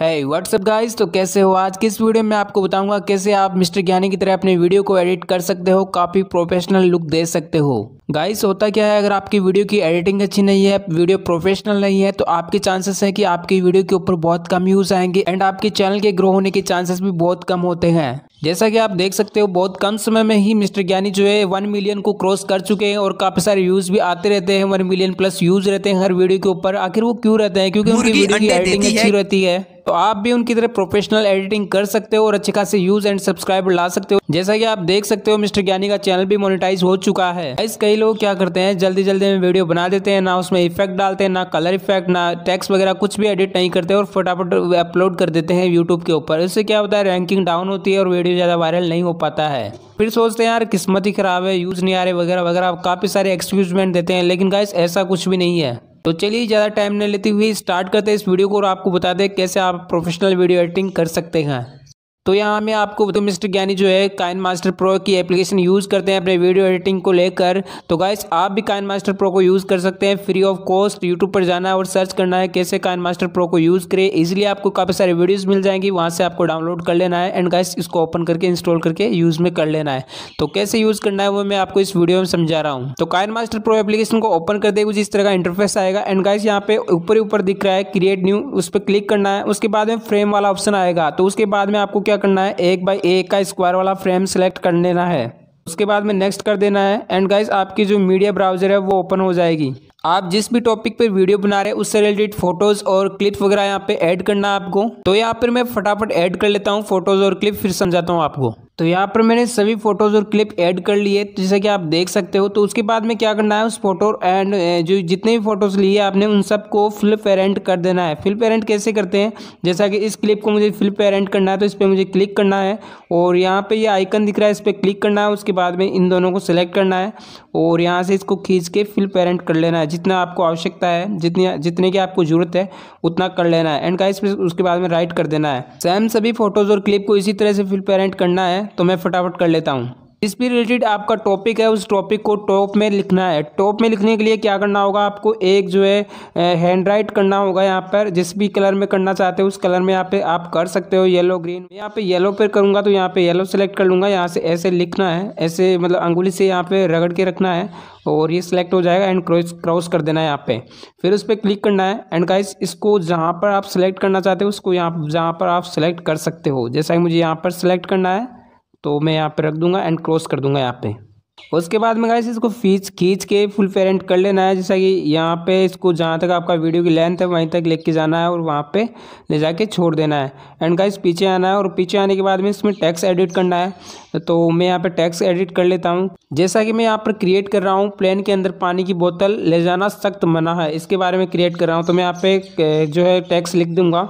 है WhatsApp guys तो कैसे हो आज किस वीडियो में आपको बताऊंगा कैसे आप मिस्टर ज्ञानी की तरह अपने वीडियो को एडिट कर सकते हो काफ़ी प्रोफेशनल लुक दे सकते हो गाइस होता क्या है अगर आपकी वीडियो की एडिटिंग अच्छी नहीं है वीडियो प्रोफेशनल नहीं है तो आपके चांसेस हैं कि आपकी वीडियो के ऊपर बहुत कम व्यूज आएंगे एंड आपके चैनल के ग्रो होने के चांसेस भी बहुत कम होते हैं जैसा कि आप देख सकते हो बहुत कम समय में ही मिस्टर ज्ञानी जो है वन मिलियन को क्रॉस कर चुके हैं और काफ़ी सारे व्यूज़ भी आते रहते हैं वन मिलियन प्लस व्यूज़ रहते हैं हर वीडियो के ऊपर आखिर वो क्यों रहते हैं क्योंकि उनकी वीडियो की एडिटिंग अच्छी रहती है तो आप भी उनकी तरह प्रोफेशनल एडिटिंग कर सकते हो और अच्छे खासे यूज एंड सब्सक्राइबर ला सकते हो जैसा कि आप देख सकते हो मिस्टर ज्ञानी का चैनल भी मोनिटाइज हो चुका है इस कई लोग क्या करते हैं जल्दी जल्दी में वीडियो बना देते हैं ना उसमें इफेक्ट डालते हैं ना कलर इफेक्ट ना टेक्स वगैरह कुछ भी एडिट नहीं करते और फटाफट अपलोड कर देते हैं यूट्यूब के ऊपर इससे क्या होता है रैंकिंग डाउन होती है और वीडियो ज़्यादा वायरल नहीं हो पाता है फिर सोचते हैं यार किस्मत ही खराब है यूज़ नहीं आ रहे वगैरह वगैरह काफ़ी सारे एक्सक्यूजमेंट देते हैं लेकिन गाइस ऐसा कुछ भी नहीं है तो चलिए ज़्यादा टाइम नहीं लेते हुए स्टार्ट करते हैं इस वीडियो को और आपको बता दें कैसे आप प्रोफेशनल वीडियो एडिटिंग कर सकते हैं तो यहाँ में आपको तो मिस्टर ज्ञानी जो है काइन मास्टर प्रो की एप्लीकेशन यूज़ करते हैं अपने वीडियो एडिटिंग को लेकर तो गाइस आप भी काइन मास्टर प्रो को यूज़ कर सकते हैं फ्री ऑफ कॉस्ट यूट्यूब पर जाना है और सर्च करना है कैसे काइन मास्टर प्रो को यूज़ करें इजीली आपको काफ़ी सारे वीडियोज़ मिल जाएंगी वहाँ से आपको डाउनलोड कर लेना है एंड गाइस इसको ओपन करके इंस्टॉल करके यूज़ में कर लेना है तो कैसे यूज़ करना है वो मैं आपको इस वीडियो में समझा रहा हूँ तो काइन मास्टर प्रो एप्लीकेशन को ओपन कर देगा जिस तरह का इंटरफेस आएगा एंड गाइस यहाँ पे ऊपर ऊपर दिख रहा है क्रिएट न्यू उस पर क्लिक करना है उसके बाद में फ्रेम वाला ऑप्शन आएगा तो उसके बाद में आपको क्या क्या करना है एक बाई एक का स्क्वायर वाला फ्रेम सेलेक्ट कर लेना है उसके बाद में नेक्स्ट कर देना है एंड गाइज आपकी जो मीडिया ब्राउजर है वो ओपन हो जाएगी आप जिस भी टॉपिक पर वीडियो बना रहे हैं उससे रिलेटेड फोटोज और क्लिप वगैरह यहाँ पे ऐड करना है आपको तो यहाँ पर मैं फटाफट ऐड कर लेता हूँ फोटोज और क्लिप फिर समझाता हूँ आपको तो यहाँ पर मैंने सभी फोटोज़ और क्लिप ऐड कर लिए तो जैसा कि आप देख सकते हो तो उसके बाद में क्या करना है उस फोटो एंड जो जितने भी फोटोज़ लिए आपने उन सब को फ्लिप पेरेंट कर देना है फ्लिप पेरेंट कैसे करते हैं जैसा कि इस क्लिप को मुझे फ्लिप पेरेंट करना है तो इस पर मुझे क्लिक करना है और यहाँ पर ये आइकन दिख रहा है इस पर क्लिक करना है उसके बाद में इन दोनों को सिलेक्ट करना है और यहाँ से इसको खींच के फ्लिप पेरेंट कर लेना है जितना आपको आवश्यकता है जितनी जितने की आपको ज़रूरत है उतना कर लेना है एंड का उसके बाद में राइट कर देना है सेम सभी फोटोज़ और क्लिप को इसी तरह से फिल पेरेंट करना है तो मैं फटाफट कर लेता हूँ जिस भी रिलेटेड आपका टॉपिक है उस टॉपिक को टॉप में लिखना है टॉप में लिखने के लिए क्या करना होगा आपको एक जो है हैंड राइट करना होगा यहाँ पर जिस भी कलर में करना चाहते हो उस कलर में यहाँ पे आप कर सकते हो येलो ग्रीन यहाँ पे येलो पर करूँगा तो यहाँ पे येलो सेलेक्ट कर लूँगा यहाँ से ऐसे लिखना है ऐसे मतलब अंगुली से यहाँ पर रगड़ के रखना है और ये सिलेक्ट हो जाएगा एंड क्रॉस क्रॉस कर देना है यहाँ पे फिर उस पर क्लिक करना है एंड गाइस इसको जहाँ पर आप सिलेक्ट करना चाहते हो उसको यहाँ जहाँ पर आप सिलेक्ट कर सकते हो जैसा कि मुझे यहाँ पर सिलेक्ट करना है तो मैं यहाँ पे रख दूंगा एंड क्रॉस कर दूंगा यहाँ पे उसके बाद में गाइस इसको फीच खींच के फुल पेरेंट कर लेना है जैसा कि यहाँ पे इसको जहाँ तक आपका वीडियो की लेंथ है वहीं तक लेके जाना है और वहाँ पे ले जाके छोड़ देना है एंड गाइस पीछे आना है और पीछे आने के बाद में इसमें टैक्स एडिट करना है तो मैं यहाँ पे टैक्स एडिट कर लेता हूँ जैसा कि मैं यहाँ पर क्रिएट कर रहा हूँ प्लेन के अंदर पानी की बोतल ले जाना सख्त मना है इसके बारे में क्रिएट कर रहा हूँ तो मैं यहाँ पे जो है टैक्स लिख दूँगा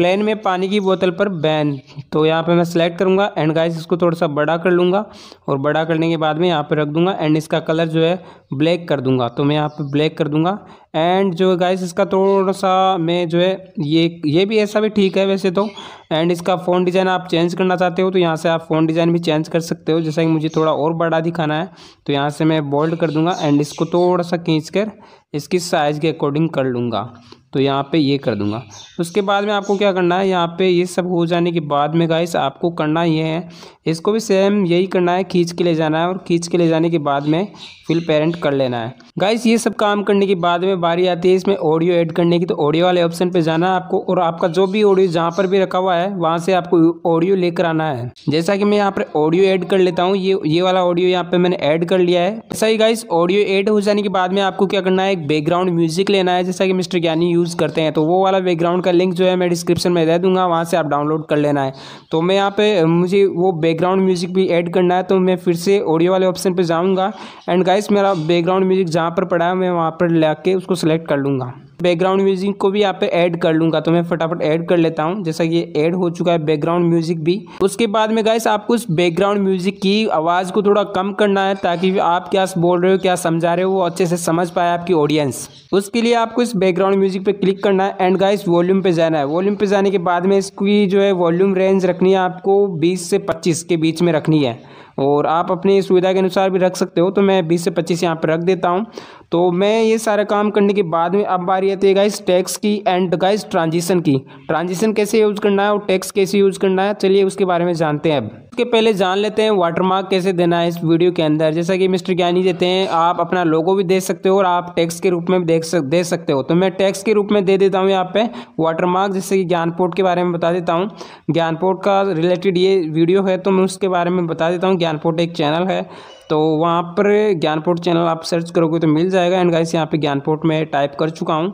प्लेन में पानी की बोतल पर बैन तो यहाँ पे मैं सेलेक्ट करूँगा एंड गाइस इसको थोड़ा सा बड़ा कर लूँगा और बड़ा करने के बाद में यहाँ पे रख दूँगा एंड इसका कलर जो है ब्लैक कर दूँगा तो मैं यहाँ पे ब्लैक कर दूँगा एंड जो गाइस इसका थोड़ा सा मैं जो है ये ये भी ऐसा भी ठीक है वैसे तो एंड इसका फ़ोन डिज़ाइन आप चेंज करना चाहते हो तो यहाँ से आप फ़ोन डिज़ाइन भी चेंज कर सकते हो जैसा कि मुझे थोड़ा और बड़ा दिखाना है तो यहाँ से मैं बोल्ड कर दूंगा एंड इसको थोड़ा सा खींच कर इसकी साइज़ के अकॉर्डिंग कर लूँगा तो यहाँ पे ये कर दूंगा उसके बाद में आपको क्या करना है यहाँ पे ये सब हो जाने के बाद में गाइस आपको करना ये है इसको भी सेम यही करना है खींच के ले जाना है और खींच के ले जाने के बाद में फिल पेरेंट कर लेना है गाइस ये सब काम करने के बाद में बारी आती है इसमें ऑडियो ऐड करने की तो ऑडियो वाले ऑप्शन पे जाना है आपको और आपका जो भी ऑडियो जहाँ पर भी रखा हुआ है वहाँ से आपको ऑडियो लेकर आना है जैसा कि मैं यहाँ पर ऑडियो ऐड कर लेता हूँ ये ये वाला ऑडियो यहाँ पे मैंने ऐड कर लिया है ऐसा ही गाइस ऑडियो एड हो जाने के बाद में आपको क्या करना है एक बैकग्राउंड म्यूजिक लेना है जैसा कि मिस्टर ज्ञानी यूज़ करते हैं तो वो वाला बैकग्राउंड का लिंक जो है मैं डिस्क्रिप्शन में दे दूंगा वहाँ से आप डाउनलोड कर लेना है तो मैं यहाँ पे मुझे वो बैक बैकग्राउंड म्यूजिक भी ऐड करना है तो मैं फिर से ऑडियो वाले ऑप्शन पर जाऊँगा एंड गाइस मेरा बैकग्राउंड म्यूजिक जहाँ पर पड़ा है मैं वहाँ पर ला के उसको सेलेक्ट कर लूँगा बैकग्राउंड म्यूजिक को भी यहाँ पे ऐड कर लूंगा तो मैं फटाफट ऐड कर लेता हूँ जैसा कि ऐड हो चुका है बैकग्राउंड म्यूजिक भी उसके बाद में गाइस आपको उस बैकग्राउंड म्यूजिक की आवाज़ को थोड़ा कम करना है ताकि आप क्या बोल रहे हो क्या समझा रहे हो वो अच्छे से समझ पाए आपकी ऑडियंस उसके लिए आपको इस बैकग्राउंड म्यूजिक पे क्लिक करना है एंड गाइस वॉल्यूम पे जाना है वॉल्यूम पे जाने के बाद में इसकी जो है वॉल्यूम रेंज रखनी है आपको बीस से पच्चीस के बीच में रखनी है और आप अपनी सुविधा के अनुसार भी रख सकते हो तो मैं बीस से पच्चीस यहाँ पर रख देता हूँ तो मैं ये सारा काम करने के बाद में अब बारी आती है गाइस टैक्स की एंड गाइस ट्रांजिशन की ट्रांजिशन कैसे यूज़ करना है और टैक्स कैसे यूज़ करना है चलिए उसके बारे में जानते हैं अब इसके पहले जान लेते हैं वाटरमार्क कैसे देना है इस वीडियो के अंदर जैसा कि मिस्टर ज्ञानी देते हैं आप अपना लोगो भी दे सकते हो और आप टैक्स के रूप में देख सक दे सकते हो तो मैं टैक्स के रूप में दे देता हूँ यहाँ पे वाटरमार्क जैसे कि ज्ञानपोर्ट के बारे में बता देता हूँ ज्ञानपोर्ट का रिलेटेड ये वीडियो है तो मैं उसके बारे में बता देता हूँ ज्ञानपोर्ट एक चैनल है तो वहाँ पर ज्ञानपोर्ट चैनल आप सर्च करोगे तो मिल जाएगा एंड गाइस यहाँ पे ज्ञानपोर्ट में टाइप कर चुका हूँ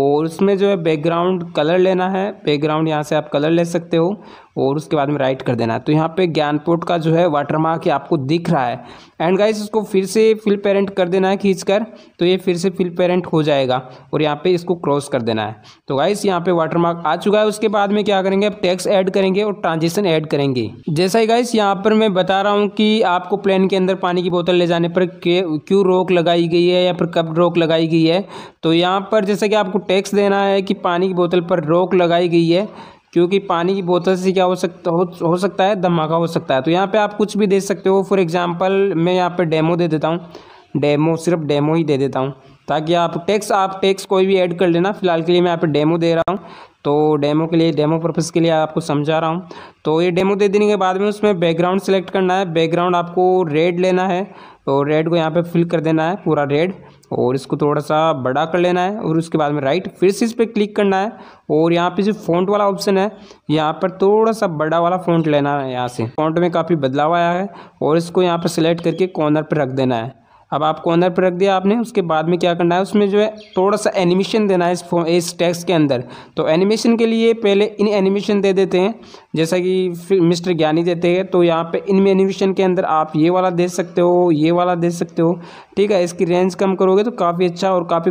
और उसमें जो है बैकग्राउंड कलर लेना है बैकग्राउंड यहाँ से आप कलर ले सकते हो और उसके बाद में राइट कर देना है तो यहाँ पे ज्ञानपोर्ट का जो है वाटरमार्क आपको दिख रहा है एंड गाइस इसको फिर से फिल पेरेंट कर देना है खींच कर तो ये फिर से फिल पेरेंट हो जाएगा और यहाँ पे इसको क्रॉस कर देना है तो गाइस यहाँ पे वाटरमार्क आ चुका है उसके बाद में क्या करेंगे अब टैक्स ऐड करेंगे और ट्रांजेक्शन ऐड करेंगे जैसा ही गाइस यहाँ पर मैं बता रहा हूँ कि आपको प्लेन के अंदर पानी की बोतल ले जाने पर क्यों रोक लगाई गई है या फिर कब रोक लगाई गई है तो यहाँ पर जैसा कि आपको टैक्स देना है कि पानी की बोतल पर रोक लगाई गई है क्योंकि पानी की बोतल से क्या हो सकता हो हो सकता है धमाका हो सकता है तो यहाँ पे आप कुछ भी दे सकते हो फॉर एग्जांपल मैं यहाँ पे डेमो दे देता हूँ डेमो सिर्फ डेमो ही दे देता हूँ ताकि आप टैक्स आप टैक्स कोई भी ऐड कर लेना फिलहाल के लिए मैं यहाँ पे डेमो दे रहा हूँ तो डेमो के लिए डेमो पर्पज़ के लिए आपको समझा रहा हूँ तो ये डेमो दे देने के बाद में उसमें बैकग्राउंड सेलेक्ट करना है बैकग्राउंड आपको रेड लेना है तो रेड को यहाँ पे फिल कर देना है पूरा रेड और इसको थोड़ा सा बड़ा कर लेना है और उसके बाद में राइट फिर से इस पर क्लिक करना है और यहाँ पे जो फ़ॉन्ट वाला ऑप्शन है यहाँ पर थोड़ा सा बड़ा वाला फ़ॉन्ट लेना है यहाँ से फ़ॉन्ट में काफ़ी बदलाव आया है और इसको यहाँ पर सिलेक्ट करके कॉर्नर पर रख देना है अब आप कॉर्नर पर रख दिया आपने उसके बाद में क्या करना है उसमें जो है थोड़ा सा एनिमेशन देना है इस इस टैक्स के अंदर तो एनिमेशन के लिए पहले इन एनिमेशन दे देते हैं जैसा कि मिस्टर ज्ञानी देते हैं तो यहाँ पे इन एनिमेशन के अंदर आप ये वाला दे सकते हो ये वाला दे सकते हो ठीक है इसकी रेंज कम करोगे तो काफ़ी अच्छा और काफ़ी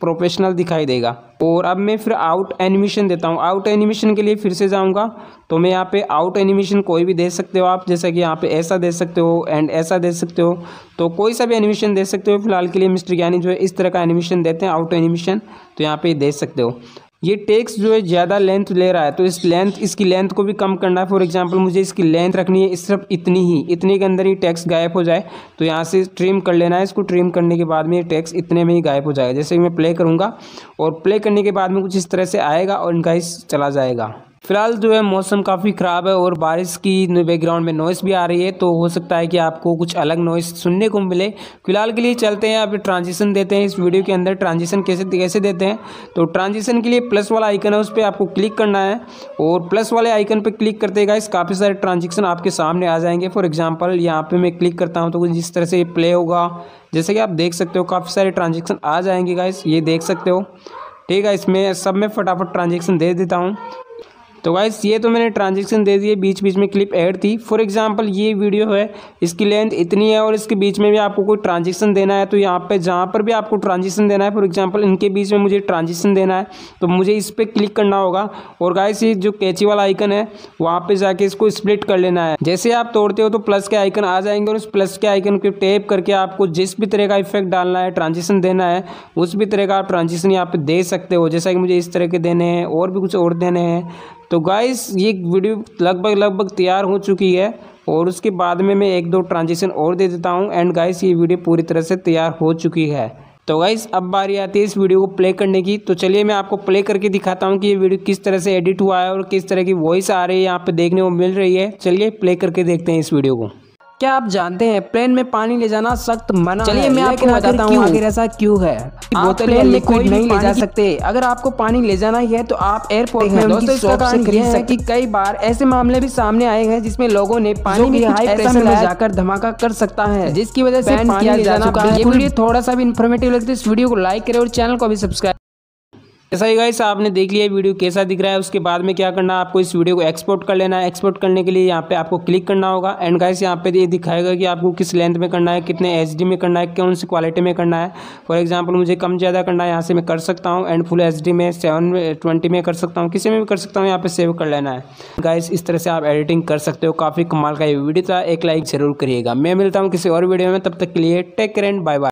प्रोफेशनल दिखाई देगा और अब मैं फिर आउट एनिमेशन देता हूँ आउट एनिमेशन के लिए फिर से जाऊँगा तो मैं यहाँ पे आउट एनिमेशन कोई भी दे सकते हो आप जैसा कि यहाँ पे ऐसा दे सकते हो एंड ऐसा दे सकते हो तो कोई सा भी एनिमेशन दे सकते हो फिलहाल के लिए मिस्टर ज्ञानी जो है इस तरह का एनिमेशन देते हैं आउट एनिमेशन तो यहाँ पे दे सकते हो ये टेक्स जो है ज़्यादा लेंथ ले रहा है तो इस लेंथ इसकी लेंथ को भी कम करना है फॉर एग्जाम्पल मुझे इसकी लेंथ रखनी है सिर्फ इतनी ही इतने के अंदर ही टैक्स गायब हो जाए तो यहाँ से ट्रिम कर लेना है इसको ट्रिम करने के बाद में ये टैक्स इतने में ही गायब हो जाएगा जैसे मैं प्ले करूँगा और प्ले करने के बाद में कुछ इस तरह से आएगा और इनका इस चला जाएगा फिलहाल जो है मौसम काफ़ी ख़राब है और बारिश की बैकग्राउंड में नॉइस भी आ रही है तो हो सकता है कि आपको कुछ अलग नॉइस सुनने को मिले फिलहाल के लिए चलते हैं आप ट्रांजिशन देते हैं इस वीडियो के अंदर ट्रांजिशन कैसे कैसे देते हैं तो ट्रांजिशन के लिए प्लस वाला आइकन है उस पर आपको क्लिक करना है और प्लस वाले आइकन पर क्लिक करते गाइस काफ़ी सारे ट्रांजेक्शन आपके सामने आ जाएंगे फॉर एग्जाम्पल यहाँ पर मैं क्लिक करता हूँ तो जिस तरह से ये प्ले होगा जैसे कि आप देख सकते हो काफ़ी सारे ट्रांजेक्शन आ जाएंगे गाइस ये देख सकते हो ठीक है इसमें सब में फटाफट ट्रांजेक्शन दे देता हूँ तो गाइस ये तो मैंने ट्रांजेक्शन दे दिए बीच बीच में क्लिप ऐड थी फॉर एग्जांपल ये वीडियो है इसकी लेंथ इतनी है और इसके बीच में भी आपको कोई ट्रांजेक्शन देना है तो यहाँ पर जहाँ पर भी आपको ट्रांजेक्शन देना है फॉर एग्जाम्पल इनके बीच में मुझे ट्रांजेक्शन देना है तो मुझे इस पर क्लिक करना होगा और गाइस ये जो कैची वाला आइकन है वहाँ पर जाके इसको स्प्लिट कर लेना है जैसे आप तोड़ते हो तो प्लस के आइकन आ जाएंगे और उस प्लस के आइकन को टेप करके आपको जिस भी तरह का इफेक्ट डालना है ट्रांजेक्शन देना है उस भी तरह का आप ट्रांजेक्शन यहाँ पर दे सकते हो जैसा कि मुझे इस तरह के देने हैं और भी कुछ और देने हैं तो गाइस ये वीडियो लगभग लगभग तैयार हो चुकी है और उसके बाद में मैं एक दो ट्रांजेक्शन और दे देता हूँ एंड गाइस ये वीडियो पूरी तरह से तैयार हो चुकी है तो गाइस अब बारी आती है इस वीडियो को प्ले करने की तो चलिए मैं आपको प्ले करके दिखाता हूँ कि ये वीडियो किस तरह से एडिट हुआ है और किस तरह की वॉइस आ रही है यहाँ पे देखने को मिल रही है चलिए प्ले करके देखते हैं इस वीडियो को क्या आप जानते हैं प्लेन में पानी ले जाना सख्त मना चलिए मैं आपको बताता हूँ आखिर ऐसा क्यों है आप प्लेन में कोई नहीं ले जा सकते अगर आपको पानी ले जाना ही है तो आप एयरपोर्ट में दोस्तों इसका कारण है कि कई बार ऐसे मामले भी सामने आए हैं जिसमें लोगों ने पानी भी हाई प्रेशर में जाकर धमाका कर सकता है जिसकी वजह से थोड़ा सा भी इन्फॉर्मेटिव लगती है इस वीडियो को लाइक करे और चैनल को भी सब्सक्राइब कैसा ही गाइस आपने देख लिया वीडियो कैसा दिख रहा है उसके बाद में क्या करना आपको इस वीडियो को एक्सपोर्ट कर लेना है एक्सपोर्ट करने के लिए यहाँ पे आपको क्लिक करना होगा एंड गाइस यहाँ पे ये दिखाएगा कि आपको किस लेंथ में करना है कितने एच में करना है कौन सी क्वालिटी में करना है फॉर एग्जाम्पल मुझे कम ज़्यादा करना है यहाँ से मैं कर सकता हूँ एंड फुल एच में सेवन ट्वेंटी में कर सकता हूँ किसी में भी कर सकता हूँ यहाँ पर सेव कर लेना है गाइस इस तरह से आप एडिटिंग कर सकते हो काफ़ी कमाल का ये वीडियो था एक लाइक ज़रूर करिएगा मैं मिलता हूँ किसी और वीडियो में तब तक के लिए टेक एंड बाय बाय